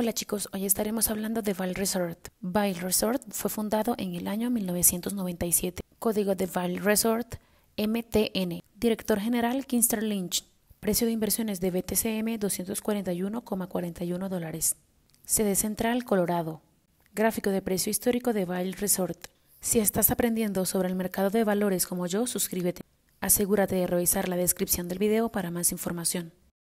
Hola chicos, hoy estaremos hablando de Vail Resort. Vail Resort fue fundado en el año 1997. Código de Vail Resort MTN. Director General Kinster Lynch. Precio de inversiones de BTCM 241,41 dólares. Sede Central, Colorado. Gráfico de precio histórico de Vail Resort. Si estás aprendiendo sobre el mercado de valores como yo, suscríbete. Asegúrate de revisar la descripción del video para más información.